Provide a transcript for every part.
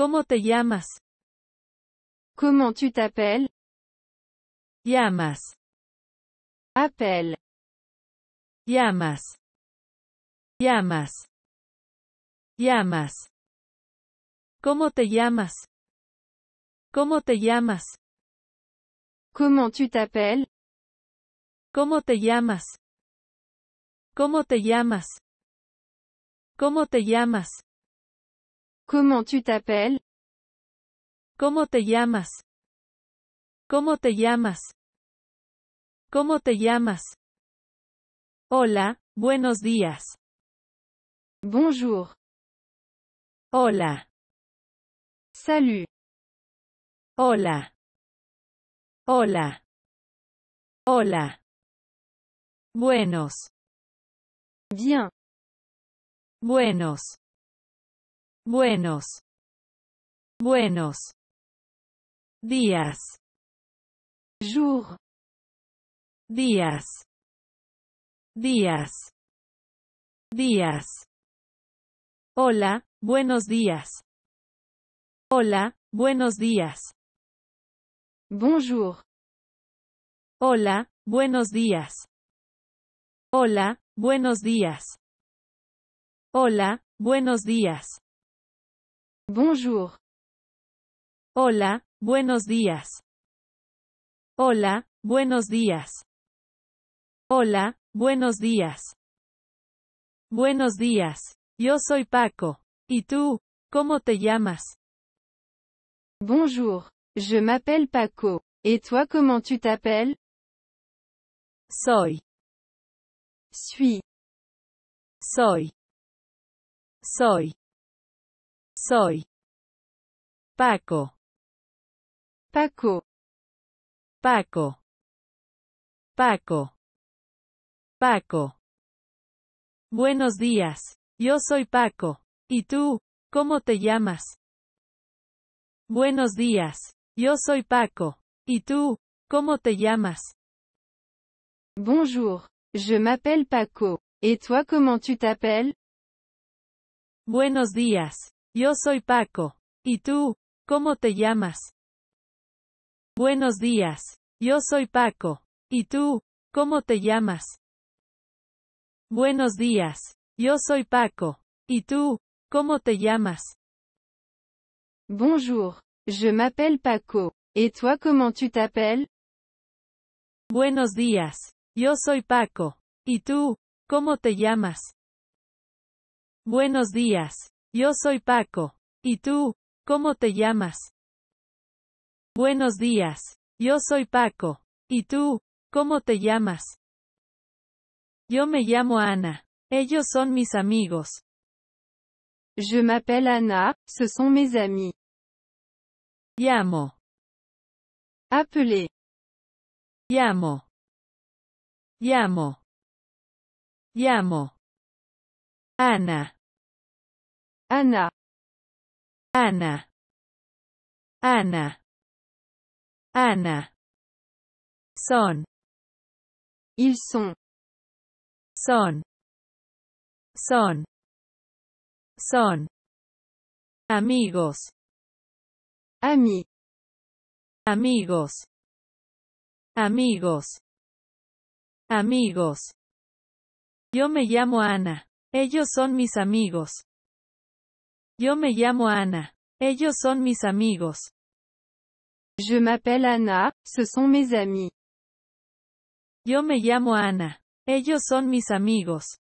¿Cómo te llamas? ¿Cómo tu t'appelles? Llamas. Appel. Llamas. Llamas. Llamas. ¿Cómo te llamas? ¿Cómo te llamas? ¿Cómo tu t'appelles? ¿Cómo te llamas? ¿Cómo te llamas? ¿Cómo te llamas? Comment tu t'appelles? ¿Cómo te llamas? ¿Cómo te llamas? ¿Cómo te llamas? Hola, buenos días. Bonjour. Hola. Salut. Hola. Hola. Hola. Buenos. Bien. Buenos. Buenos. Buenos. Días. Jour. Días. Días. Días. Hola, buenos días. Hola, buenos días. Bonjour. Hola, buenos días. Hola, buenos días. Hola, buenos días. Bonjour. Hola, buenos días. Hola, buenos días. Hola, buenos días. Buenos días. Yo soy Paco. ¿Y tú? ¿Cómo te llamas? Bonjour. Je m'appelle Paco. Et toi comment tu t'appelles? Soy. Suis. Soy. Soy. Soy. Paco. Paco. Paco. Paco. Paco. Buenos días. Yo soy Paco. ¿Y tú? ¿Cómo te llamas? Buenos días. Yo soy Paco. ¿Y tú? ¿Cómo te llamas? Bonjour. Je m'appelle Paco. Et toi comment tu t'appelles? Buenos días. Yo soy Paco. ¿Y tú? ¿Cómo te llamas? Buenos días. Yo soy Paco. ¿Y tú? ¿Cómo te llamas? Buenos días. Yo soy Paco. ¿Y tú? ¿Cómo te llamas? Bonjour. Je m'appelle Paco. Et toi comment tu t'appelles? Buenos días. Yo soy Paco. ¿Y tú? ¿Cómo te llamas? Buenos días. Yo soy Paco. ¿Y tú? ¿Cómo te llamas? Buenos días. Yo soy Paco. ¿Y tú? ¿Cómo te llamas? Yo me llamo Ana. Ellos son mis amigos. Je m'appelle Ana. ce sont mes amis. Llamo. Appeler. Llamo. Llamo. Llamo. Ana. Ana. Ana. Ana. Ana. Son. Ils sont. Son. Son. Son. Amigos. Ami. Amigos. Amigos. Amigos. Yo me llamo Ana. Ellos son mis amigos. Yo me llamo Ana. Ellos son mis amigos. Je m'appelle Anna, ce sont mes amis. Yo me llamo Ana. Ellos son mis amigos.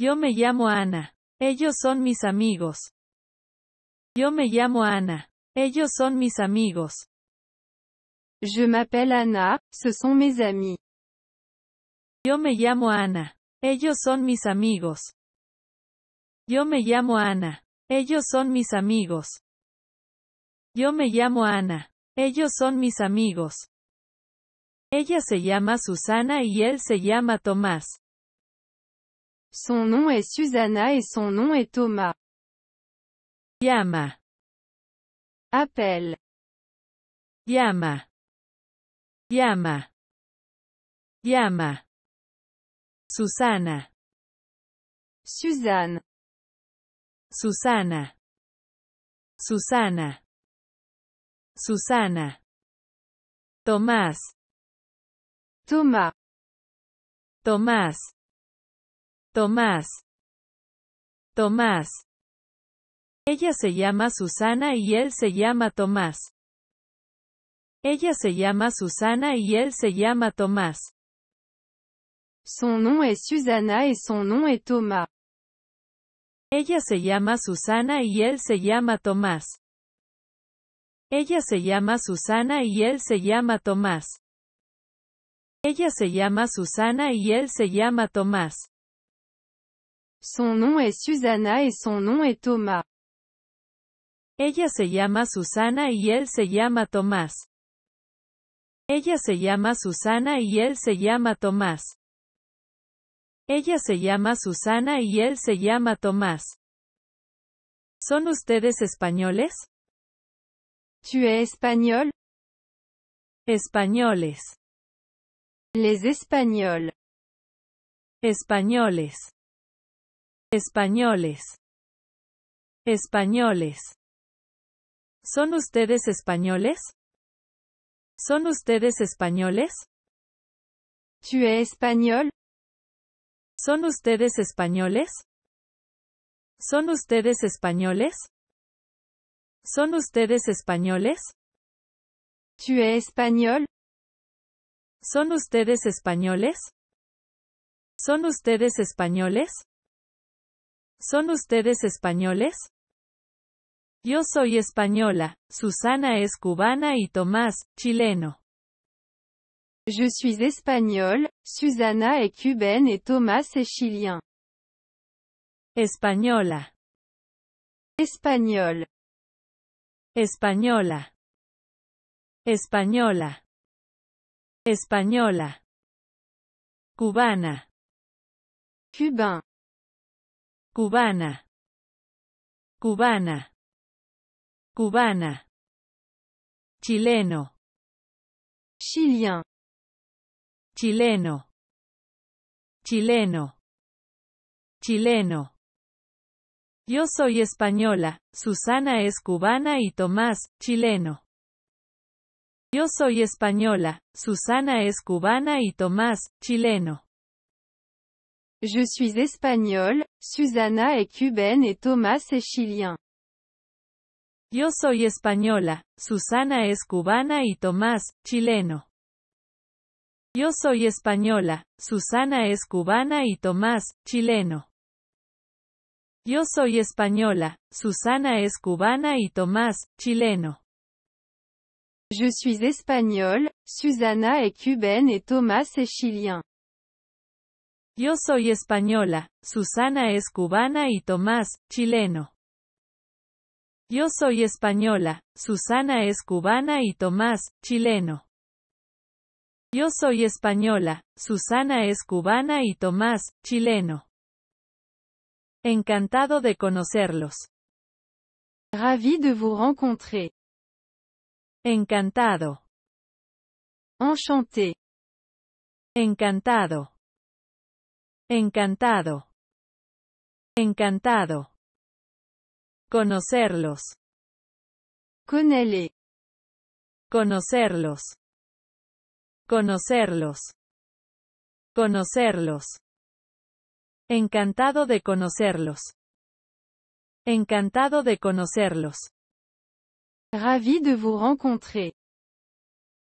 Yo me llamo Ana. Ellos son mis amigos. Yo me llamo Ana. Ellos son mis amigos. Je m'appelle Anna, ce sont mes amis. Yo me llamo Ana. Ellos son mis amigos. Yo me llamo Ana. Ellos son mis amigos. Yo me llamo Ana. Ellos son mis amigos. Ella se llama Susana y él se llama Tomás. Su nom es Susana y son nom es Thomas. Llama. Appel. Llama. Llama. Llama. Susana. Susana. Susana. Susana. Susana. Tomás. Tomás. Tomás. Tomás. Tomás. Ella se llama Susana y él se llama Tomás. Ella se llama Susana y él se llama Tomás. Son nom es Susana y son nom es Tomás. Ella se llama Susana y él se llama Tomás. Ella se llama Susana y él se llama Tomás. Ella se llama Susana y él se llama Tomás. Su nom es Susana y son nom es Tomás. Ella se llama Susana y él se llama Tomás. Ella se llama Susana y él se llama Tomás. Ella se llama Susana y él se llama Tomás. ¿Son ustedes españoles? ¿Tu es español? Españoles. Les español. Españoles. Españoles. Españoles. ¿Son ustedes españoles? ¿Son ustedes españoles? ¿Tu es español? ¿Son ustedes españoles? ¿Son ustedes españoles? ¿Son ustedes españoles? ¿Tú es español? ¿Son ustedes españoles? ¿Son ustedes españoles? ¿Son ustedes españoles? Yo soy española, Susana es cubana y Tomás, chileno. Je suis espagnole, Susana est cubaine et Thomas est chilien. Española. Espagnol. Española. Española. Española. Cubana. Cubain. Cubana. Cubana. Cubana. Chileno. Chilien. chileno, chileno, chileno. Yo soy española, Susana es cubana y Tomás, chileno. Yo soy española, Susana es cubana y Tomás, chileno. Je suis espagnole, Susana es cubaine et Tomás est chilien. Yo soy española, Susana es cubana y Tomás, chileno. Yo soy española, Susana es cubana y Tomás, chileno. Yo soy española, Susana es cubana y Tomás, chileno. Je suis espagnole, Susana es cubaine y Tomás es chilien. Yo soy española, Susana es cubana y Tomás, chileno. Yo soy española, Susana es cubana y Tomás, chileno. Yo soy española, Susana es cubana y Tomás, chileno. Encantado de conocerlos. Ravi de vous rencontrer. Encantado. Enchanté. Encantado. Encantado. Encantado. Conocerlos. connais Conocerlos. Conocerlos. Conocerlos. Encantado de conocerlos. Encantado de conocerlos. Ravi de vous rencontrer.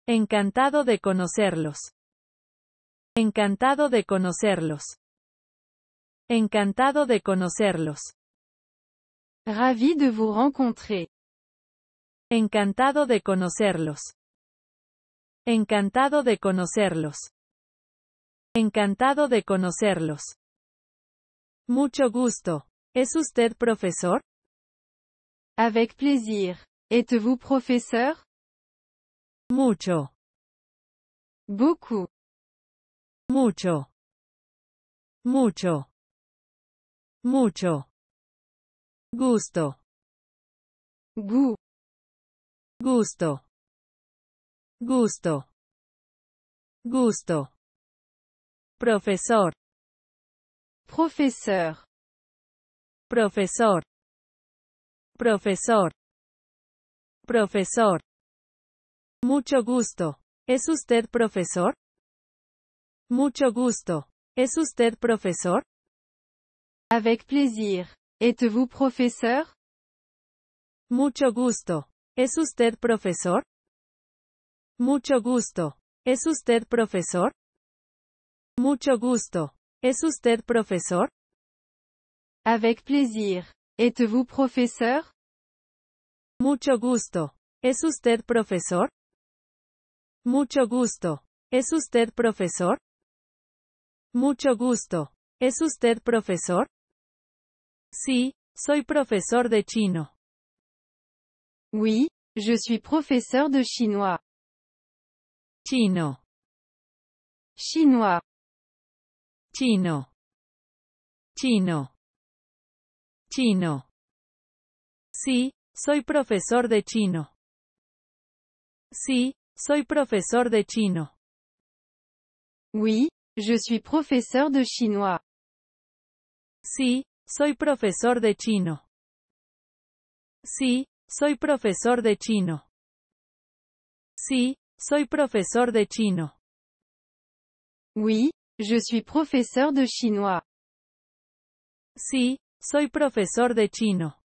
Encantado de conocerlos. Encantado de conocerlos. Encantado de conocerlos. Ravi de vous rencontrer. Encantado de conocerlos. Encantado de conocerlos. Encantado de conocerlos. Mucho gusto. ¿Es usted profesor? Avec plaisir. Êtes-vous profesor? Mucho. Beaucoup. Mucho. Mucho. Mucho. Gusto. Gu. Gusto gusto, gusto, profesor, profesor, profesor, profesor, profesor, mucho gusto, ¿es usted profesor? Mucho gusto, ¿es usted profesor? Avec plaisir, êtes-vous profesor? Mucho gusto, ¿es usted profesor? Mucho gusto. ¿Es usted profesor? Mucho gusto. ¿Es usted profesor? Avec plaisir. Êtes-vous professeur? Mucho gusto. ¿Es usted profesor? Mucho gusto. ¿Es usted profesor? Mucho gusto. ¿Es usted profesor? Sí, soy profesor de chino. Oui, je suis professeur de chinois chino chinois chino chino chino sí soy profesor de chino sí soy profesor de chino oui je suis professeur de chinois sí soy profesor de chino sí soy profesor de chino sí soy profesor de chino. Oui, je suis professeur de chinois. Sí, soy profesor de chino.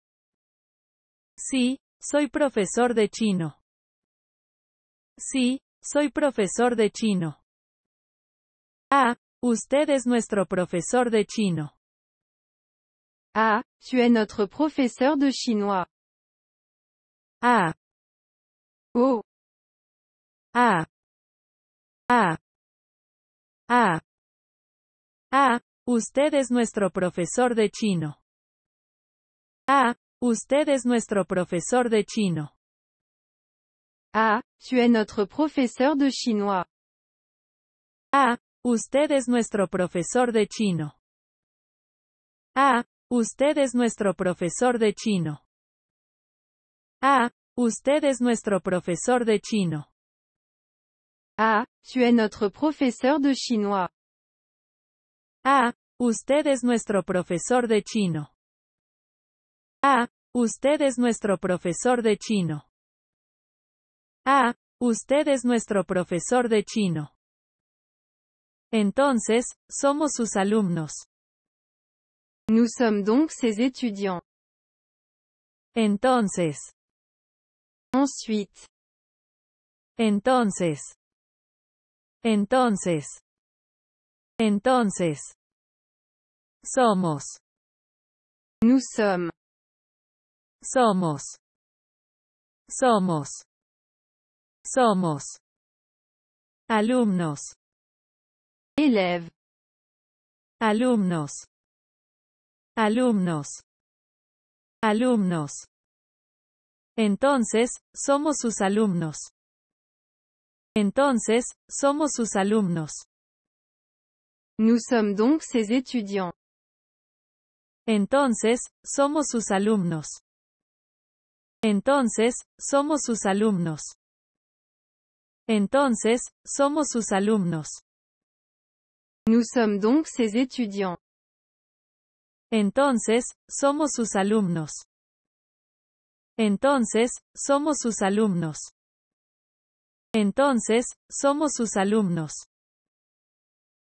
Sí, soy profesor de chino. Sí, soy profesor de chino. Ah, usted es nuestro profesor de chino. Ah, tu es notre professeur de chinois. Ah. Oh, Ah, A. A. Usted es nuestro profesor de chino. Ah, Usted es nuestro profesor de chino. Ah, Tu es nuestro profesor de chino. A. Usted es nuestro profesor de chino. Ah, Usted es nuestro profesor de chino. Ah, Usted es nuestro profesor de chino. Ah, tu es notre professeur de chinois. Ah, usted es nuestro profesor de chino. Ah, usted es nuestro profesor de chino. Ah, usted es nuestro profesor de chino. Entonces, somos sus alumnos. Nous sommes donc ses étudiants. Entonces. Ensuite. Entonces. Entonces. Entonces. Somos. Nous sommes. Somos. Somos. Somos. Alumnos. Élèves. Alumnos. Alumnos. Alumnos. Entonces, somos sus alumnos. Entonces, somos sus alumnos. Nous sommes donc ses étudiants. Entonces, somos sus alumnos. Entonces, somos sus alumnos. Entonces, somos sus alumnos. Nous sommes donc ses étudiants. Entonces, somos sus alumnos. Entonces, somos sus alumnos. Entonces, somos sus alumnos.